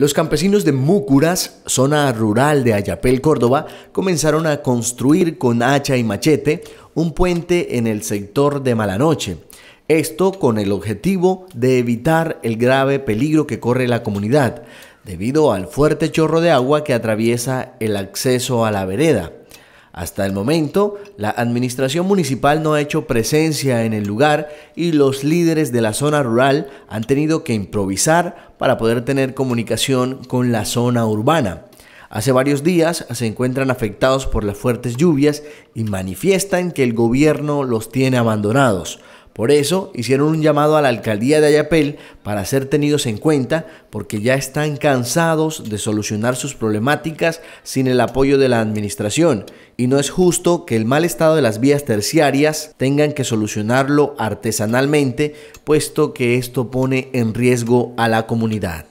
Los campesinos de Múcuras, zona rural de Ayapel, Córdoba, comenzaron a construir con hacha y machete un puente en el sector de Malanoche. Esto con el objetivo de evitar el grave peligro que corre la comunidad, debido al fuerte chorro de agua que atraviesa el acceso a la vereda. Hasta el momento, la administración municipal no ha hecho presencia en el lugar y los líderes de la zona rural han tenido que improvisar para poder tener comunicación con la zona urbana. Hace varios días se encuentran afectados por las fuertes lluvias y manifiestan que el gobierno los tiene abandonados. Por eso hicieron un llamado a la alcaldía de Ayapel para ser tenidos en cuenta porque ya están cansados de solucionar sus problemáticas sin el apoyo de la administración y no es justo que el mal estado de las vías terciarias tengan que solucionarlo artesanalmente puesto que esto pone en riesgo a la comunidad.